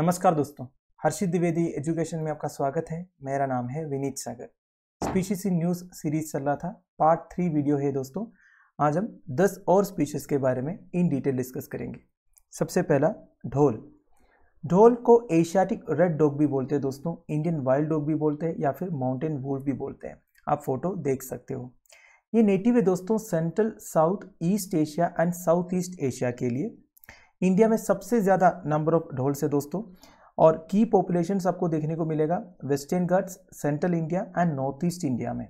नमस्कार दोस्तों हर्षित द्विवेदी एजुकेशन में आपका स्वागत है मेरा नाम है Vineet Sagar species in news series चल रहा था पार्ट थ्री वीडियो है दोस्तों आज हम दस और स्पीशीज के बारे में इन डिटेल डिस्कस करेंगे सबसे पहला ढोल ढोल को एशियाटिक रेड डॉग भी बोलते हैं दोस्तों इंडियन वाइल्ड डॉग भी बोलते हैं या फिर माउंटेन वूल भी बोलते हैं आप फोटो देख सकते हो ये नेटिव है दोस्तों central south east Asia and south east Asia के लिए इंडिया में सबसे ज़्यादा नंबर ऑफ ढोल्स है दोस्तों और की पॉपुलेशन आपको देखने को मिलेगा Western Ghats central India and north east India में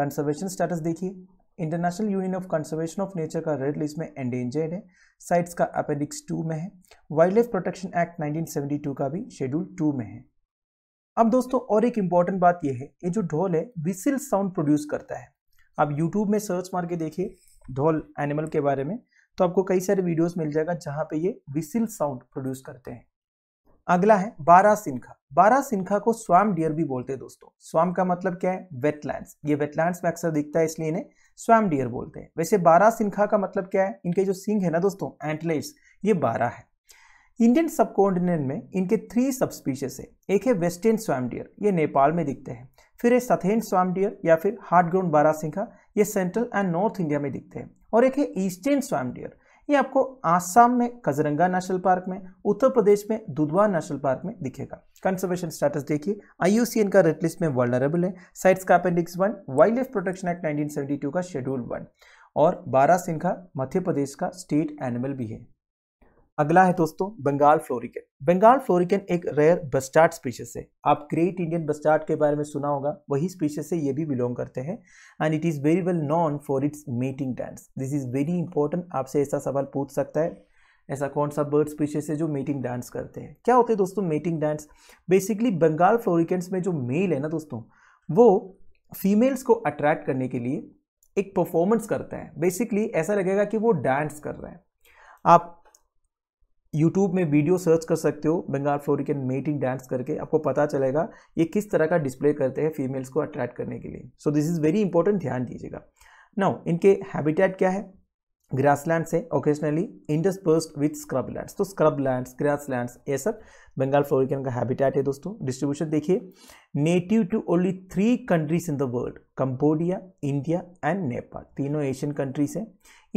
कंजर्वेशन स्टेटस देखिए International Union of Conservation of Nature का रेड लिस्ट में एंडेंजर्ड है साइट्स का अपेंडिक्स टू में है वाइल्ड लाइफ प्रोटेक्शन एक्ट 1972 का भी शेड्यूल टू में है अब दोस्तों और एक इम्पॉर्टेंट बात यह है ये जो ढोल है विसिल साउंड प्रोड्यूस करता है आप यूट्यूब में सर्च मार के देखिए ढोल एनिमल के बारे में तो आपको कई सारे वीडियोस मिल जाएगा जहां पे ये विसिल साउंड प्रोड्यूस करते हैं अगला है बारा सिंखा बारह सिंखा को स्वाम डियर भी बोलते हैं दोस्तों स्वाम का मतलब क्या है वेटलैंड्स ये वेटलैंड्स में अक्सर दिखता है इसलिए इन्हें स्वाम डियर बोलते हैं वैसे बारह सिंखा का मतलब क्या है इनके जो सिंह है ना दोस्तों एंटलेट्स ये बारह है इंडियन सबकॉन्टिनेंट में इनके थ्री सब स्पीशीज है एक है वेस्टर्न स्वाम डियर ये नेपाल में दिखते हैं फिर ये सथेन स्वाम डियर या फिर हार्ड ग्राउंड बारासिंघा ये सेंट्रल एंड नॉर्थ इंडिया में दिखते हैं और एक है ईस्टर्न स्वाम डियर ये आपको आसाम में कजरंगा नेशनल पार्क में उत्तर प्रदेश में दुधवा नेशनल पार्क में दिखेगा कंजर्वेशन स्टेटस देखिए आईयूसीएन का रेड लिस्ट में वर्नरेबल है साइट्स का appendix one wildlife protection act 1972 का शेड्यूल वन और बारा सिंघा मध्य प्रदेश का स्टेट एनिमल भी है अगला है दोस्तों बंगाल फ्लोरिकन बंगाल फ्लोरिकन एक रेयर बस्टार्ड स्पीशीज है आप ग्रेट इंडियन बस्टार्ड के बारे में सुना होगा वही स्पीशीज से ये भी बिलोंग करते हैं and it is very well known for its mating dance this is very important आपसे ऐसा सवाल पूछ सकता है ऐसा कौन सा बर्ड स्पीशीज है जो मेटिंग डांस करते हैं क्या होते हैं दोस्तों mating dance basically Bengal floricans में जो मेल है ना दोस्तों वो फीमेल्स को अट्रैक्ट करने के लिए एक परफॉर्मेंस करता है बेसिकली ऐसा लगेगा कि वो डांस कर रहा है आप यूट्यूब में वीडियो सर्च कर सकते हो बंगाल फ्लोरिकन मेटिंग डांस करके आपको पता चलेगा ये किस तरह का डिस्प्ले करते हैं फीमेल्स को अट्रैक्ट करने के लिए so this is very important ध्यान दीजिएगा नाउ इनके हैबिटेट क्या है ग्रासलैंड्स है occasionally interspersed with scrublands तो स्क्रब लैंड्स ग्रास लैंड्स ये सब बंगाल फ्लोरिकन का हैबिटेट है दोस्तों डिस्ट्रीब्यूशन देखिए native to only three countries in the world Cambodia India and Nepal तीनों एशियन कंट्रीज हैं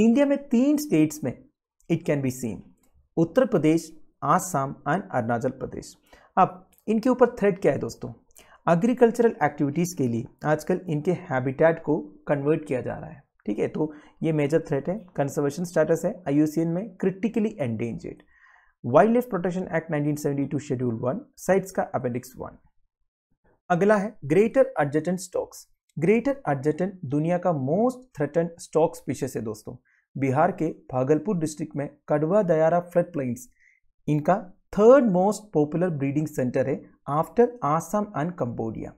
इंडिया में तीन स्टेट्स में it can be seen Uttar Pradesh Assam and Arunachal Pradesh अब इनके ऊपर थ्रेड क्या है दोस्तों एग्रीकल्चरल एक्टिविटीज़ के लिए आजकल इनके हैबिटेट को कन्वर्ट किया जा रहा है ठीक है तो ये मेजर थ्रेट है कंजर्वेशन स्टेटस है आई में critically endangered wildlife protection act 1972 schedule one CITES का अपेंडिक्स वन अगला है greater adjutant storks greater adjutant दुनिया का मोस्ट थ्रेटन स्टॉक स्पीशीज है दोस्तों बिहार के भागलपुर डिस्ट्रिक्ट में कड़वा दयारा फ्लड प्लेन्स इनका third most popular breeding centre है after Assam and Cambodia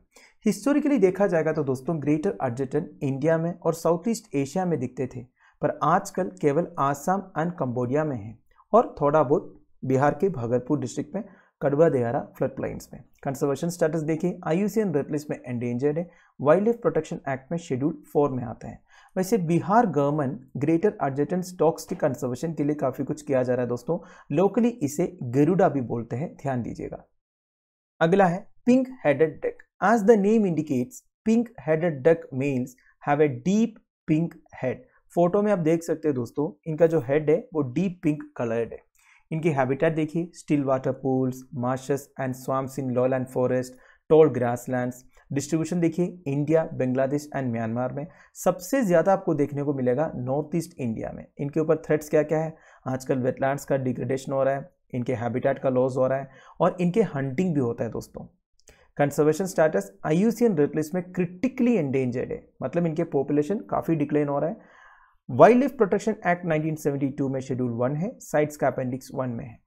historically देखा जाएगा तो दोस्तों ग्रेटर अर्जेंटन इंडिया में और साउथ ईस्ट एशिया में दिखते थे पर आजकल केवल आसाम एंड कंबोडिया में है और थोड़ा बहुत बिहार के भागलपुर डिस्ट्रिक्ट में कड़वा दयारा फ्लड प्लाइंस में कंजर्वेशन स्टेटस देखिए आई एन लिस्ट में एंडेंजर्ड है वाइल्ड लाइफ प्रोटेक्शन एक्ट में शेड्यूल फोर में आता है वैसे बिहार गवर्नमेंट ग्रेटर अर्जेंटन स्टॉक्स के कंजर्वेशन के लिए काफ़ी कुछ किया जा रहा है दोस्तों लोकली इसे गरुडा भी बोलते हैं ध्यान दीजिएगा अगला है pink headed duck as the name indicates pink headed duck males have a deep pink head photo में आप देख सकते हैं दोस्तों इनका जो हेड है वो डीप पिंक कलर्ड है इनकी हैबिटेट देखिए still water pools marshes and swamps in lowland forest grass grasslands distribution देखिए इंडिया बांग्लादेश एंड म्यांमार में सबसे ज़्यादा आपको देखने को मिलेगा नॉर्थ ईस्ट इंडिया में इनके ऊपर थ्रेट्स क्या क्या है आजकल वेटलैंड्स का डिग्रेडेशन हो रहा है इनके हैबिटेट का लॉस हो रहा है और इनके हंटिंग भी होता है दोस्तों conservation status I U red list में क्रिटिकली एंडेंजर्ड है मतलब इनके पॉपुलेशन काफ़ी डिक्लाइन हो रहा है वाइल्ड लाइफ प्रोटेक्शन एक्ट 1972 में शेड्यूल वन है साइट्स का अपेंडिक्स वन में है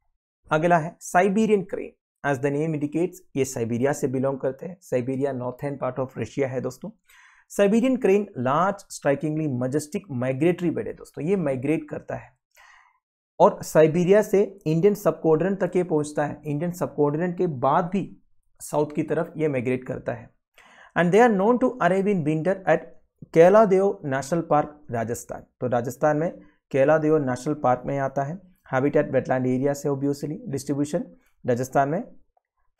अगला है Siberian crane as the name indicates ये साइबेरिया से बिलोंग करते हैं Siberia and part of Russia है दोस्तों Siberian crane large strikingly majestic migratory bird है दोस्तों ये माइग्रेट करता है और साइबेरिया से इंडियन सबकॉर्डन तक ये पहुंचता है इंडियन सबकॉर्डन के बाद भी साउथ की तरफ ये माइग्रेट करता है and they are known to arrive in winter at Deo national park Rajasthan तो राजस्थान में देव नेशनल पार्क में आता है हैबिटेट वेटलैंड एरिया से ओब्वियसली डिस्ट्रीब्यूशन राजस्थान में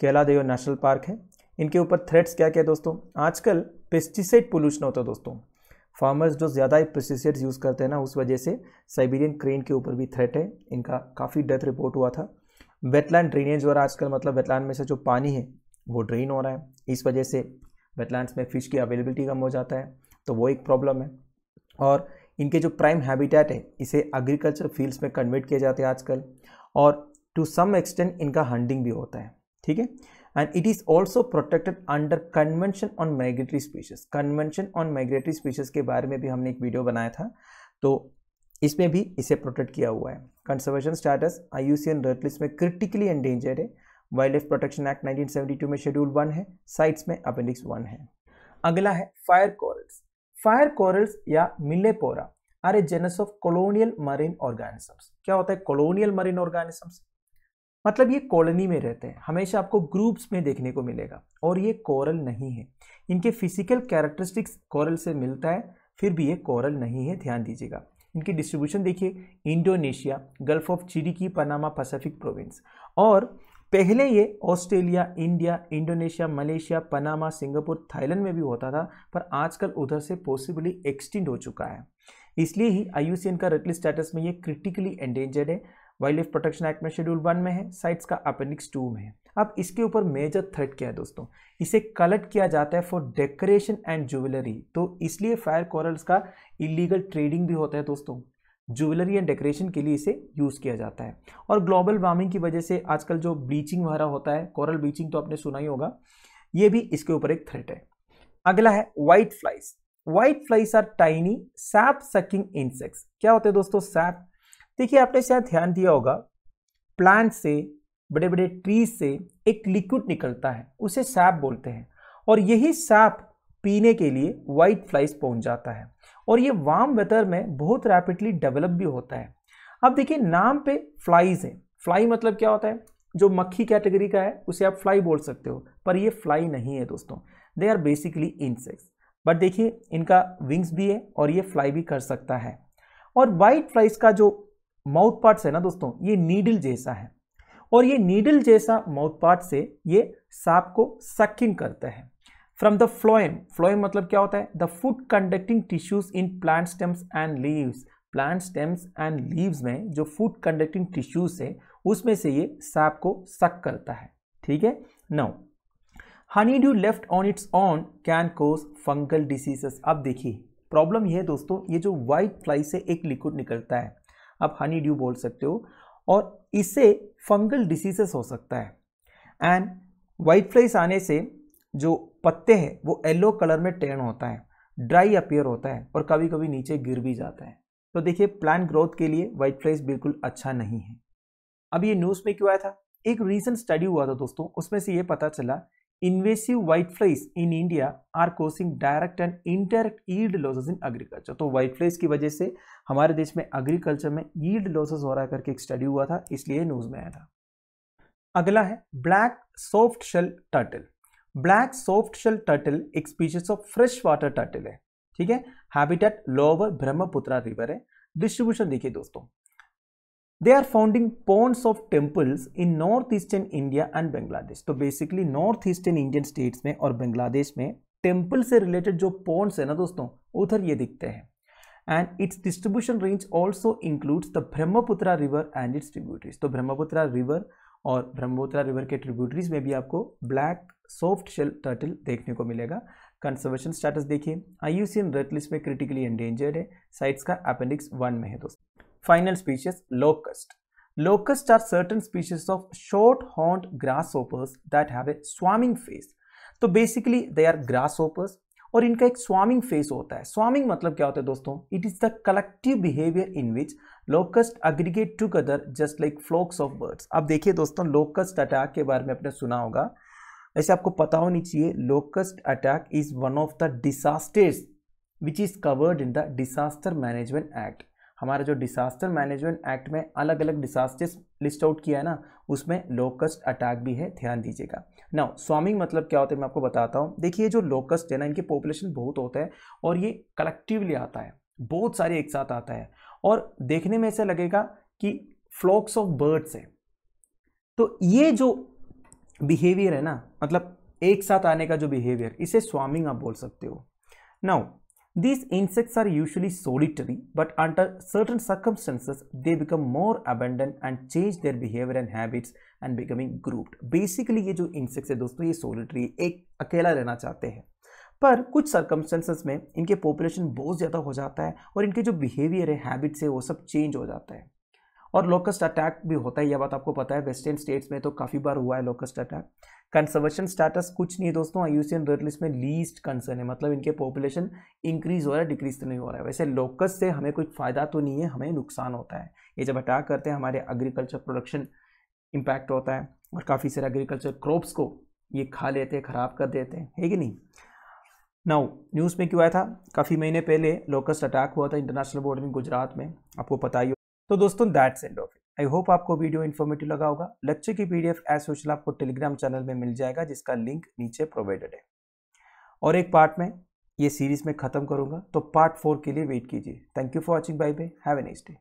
केला देव नेशनल पार्क है इनके ऊपर थ्रेट्स क्या क्या दोस्तों आजकल पेस्टिसाइड पोल्यूशन होता है दोस्तों फार्मर्स जो ज़्यादा ही पेस्टिसाइड्स यूज़ करते हैं ना उस वजह से साइबेरियन क्रेन के ऊपर भी थ्रेट है इनका काफ़ी डेथ रिपोर्ट हुआ था वेटलैंड ड्रेनेज और आजकल मतलब वेटलैंड में से जो पानी है वो ड्रेन हो रहा है इस वजह से वेटलैंड्स में फ़िश की अवेलेबिलिटी कम हो जाता है तो वो एक प्रॉब्लम है और इनके जो प्राइम हैबिटेट है इसे एग्रीकल्चर फील्ड्स में कन्वर्ट किए जाते हैं आजकल और टू सम एक्सटेंट इनका हंडिंग भी होता है ठीक है and it is also protected under convention on migratory species convention on migratory species के बारे में भी हमने एक वीडियो बनाया था तो इसमें भी इसे प्रोटेक्ट किया हुआ है conservation status I U C N red list में क्रिटिकली एंडेंजर्ड है वाइल्ड लाइफ प्रोटेक्शन एक्ट 1972 में शेड्यूल वन है साइट्स में अपेंडिक्स वन है अगला है फायर कॉरल्स फायर कॉरल्स या Millepora are a genus of colonial marine organisms क्या होता है कॉलोनियल मरीन ऑर्गेनिजम्स मतलब ये कॉलोनी में रहते हैं हमेशा आपको ग्रुप्स में देखने को मिलेगा और ये कोरल नहीं है इनके फिजिकल कैरेक्टरिस्टिक्स कोरल से मिलता है फिर भी ये कोरल नहीं है ध्यान दीजिएगा इनकी डिस्ट्रीब्यूशन देखिए Indonesia Gulf of Chiriqui Panama Pacific province और पहले ये Australia India Indonesia Malaysia Panama Singapore Thailand में भी होता था पर आजकल उधर से पॉसिबली एक्सटेंड हो चुका है इसलिए ही आई का रेडलिस्ट स्टेटस में ये क्रिटिकली एंडेंजर्ड है वाइल्ड लाइफ प्रोटेक्शन एक्ट में शेड्यूल वन में है साइट्स का अपेंडिक्स टू में है अब इसके ऊपर मेजर थ्रेट क्या है दोस्तों इसे कलेक्ट किया जाता है फॉर डेकोरेशन एंड ज्वेलरी तो इसलिए फायर कॉरल्स का इलीगल ट्रेडिंग भी होता है दोस्तों ज्वेलरी एंड डेकोरेशन के लिए इसे यूज़ किया जाता है और ग्लोबल वार्मिंग की वजह से आजकल जो ब्लीचिंग वगैरह होता है कॉरल ब्लीचिंग तो आपने सुना ही होगा ये भी इसके ऊपर एक थ्रेट है अगला है white flies white flies are tiny sap sucking insects क्या होते हैं दोस्तों सैप देखिए आपने शायद ध्यान दिया होगा प्लांट से बड़े बड़े ट्री से एक लिक्विड निकलता है उसे सैप बोलते हैं और यही सैप पीने के लिए वाइट फ्लाइज पहुंच जाता है और ये वार्म वेदर में बहुत रैपिडली डेवलप भी होता है अब देखिए नाम पे फ्लाइज है फ्लाई मतलब क्या होता है जो मक्खी कैटेगरी का है उसे आप फ्लाई बोल सकते हो पर ये फ्लाई नहीं है दोस्तों they are basically insects but देखिए इनका विंग्स भी है और ये फ्लाई भी कर सकता है और वाइट फ्लाइज का जो माउथ पार्ट्स है ना दोस्तों ये नीडल जैसा है और ये नीडल जैसा माउथ पार्ट से ये सांप को सकिंग करता है फ्रॉम द फ्लोएम फ्लोएम मतलब क्या होता है the food conducting tissues in plant stems and leaves plant stems and leaves में जो फूड कंडक्टिंग टिश्यूज है उसमें से ये सांप को सक करता है ठीक है now honey dew left on its on can cause fungal diseases अब देखिए प्रॉब्लम यह है दोस्तों ये जो व्हाइट फ्लाई से एक लिक्विड निकलता है आप हनी ड्यू बोल सकते हो और इससे फंगल डिसीजेस हो सकता है एंड वाइट फ्लाइज आने से जो पत्ते हैं वो येलो कलर में टर्न होता है ड्राई अपियर होता है और कभी कभी नीचे गिर भी जाता है तो देखिए प्लांट ग्रोथ के लिए वाइट फ्लाइज बिल्कुल अच्छा नहीं है अब ये न्यूज़ में क्यों आया था एक रीसेंट स्टडी हुआ था दोस्तों उसमें से ये पता चला invasive whiteflies in India are causing direct and indirect yield losses in agriculture. तो whiteflies की वजह से हमारे देश में agriculture में yield losses हो रहा करके एक study हुआ था इसलिए news में आया था अगला है black soft shell turtle black soft shell turtle एक species of fresh water turtle है ठीक है हैबिटेट लोअर ब्रह्मपुत्रा रिवर है डिस्ट्रीब्यूशन देखिए दोस्तों they are founding founding of temples in north eastern India and Bangladesh तो basically north eastern Indian states में और बांग्लादेश में टेम्पल से रिलेटेड जो पॉन्ट्स है ना दोस्तों उधर ये दिखते हैं and its distribution range also includes the Brahmaputra river and its tributaries तो ब्रह्मपुत्रा रिवर और ब्रह्मपुत्रा रिवर के ट्रिब्यूटरीज में भी आपको ब्लैक सॉफ्ट शेल टर्टल देखने को मिलेगा कंजर्वेशन स्टेटस देखिए आई यू रेड लिस्ट में क्रिटिकली एंडेंजर्ड है साइट्स का अपेंडिक्स वन में है दोस्तों Final species, locust. Locusts are certain species of short-horned grasshoppers that have a swarming phase. so तो basically they are grasshoppers और इनका एक स्वामिंग फेस होता है स्वामिंग मतलब क्या होता है दोस्तों it is the collective behaviour in which locust aggregate together just like flocks of birds अब देखिए दोस्तों लोकस्ट अटैक के बारे में आपने सुना होगा ऐसे आपको पता होनी चाहिए locust attack is one of the disasters which is covered in the disaster management act हमारा जो डिसास्टर मैनेजमेंट एक्ट में अलग अलग डिसास्टर्स लिस्ट आउट किया है ना उसमें लोकस्ट अटैक भी है ध्यान दीजिएगा ना स्वामिंग मतलब क्या होता है मैं आपको बताता हूँ देखिए जो लोकस्ट है ना इनके पॉपुलेशन बहुत होता है और ये कलेक्टिवली आता है बहुत सारे एक साथ आता है और देखने में ऐसा लगेगा कि फ्लॉक्स ऑफ बर्ड्स है तो ये जो बिहेवियर है ना मतलब एक साथ आने का जो बिहेवियर इसे स्वामिंग आप बोल सकते हो now These insects are usually solitary, but under certain circumstances, they become more abundant and change their behavior and habits and becoming grouped. Basically, ये जो insects है दोस्तों ये solitary एक अकेला रहना चाहते हैं पर कुछ सर्कमस्टेंसेस में इनके पॉपुलेशन बहुत ज़्यादा हो जाता है और इनके जो बिहेवियर है हैबिट्स है वो सब चेंज हो जाता है और लोकस्ट अटैक भी होता है यह बात आपको पता है वेस्टर्न स्टेट्स में तो काफ़ी बार हुआ है लोकस्ट अटैक कंजर्वेशन स्टेटस कुछ नहीं है दोस्तों आयुसियन रेड लिस्ट में लीस्ट कंसर्न है मतलब इनके पॉपुलेशन इंक्रीज हो रहा है डिक्रीज तो नहीं हो रहा है वैसे लोकस से हमें कोई फ़ायदा तो नहीं है हमें नुकसान होता है ये जब अटैक करते हैं हमारे एग्रीकल्चर प्रोडक्शन इम्पैक्ट होता है और काफ़ी सारे एग्रीकल्चर क्रॉप्स को ये खा लेते हैं ख़राब कर देते हैं है कि नहीं नाउ न्यूज़ में क्यों आया था काफ़ी महीने पहले लोकस्ट अटैक हुआ था इंटरनेशनल बॉर्डर में गुजरात में आपको पता ही तो दोस्तों that's end of I hope आपको वीडियो इन्फॉर्मेटिव लगा होगा लेक्चर की पीडीएफ एज सोशल आपको टेलीग्राम चैनल में मिल जाएगा जिसका लिंक नीचे प्रोवाइडेड है और एक पार्ट में ये सीरीज में खत्म करूंगा तो पार्ट फोर के लिए वेट कीजिए thank you for watching bye bye have a nice day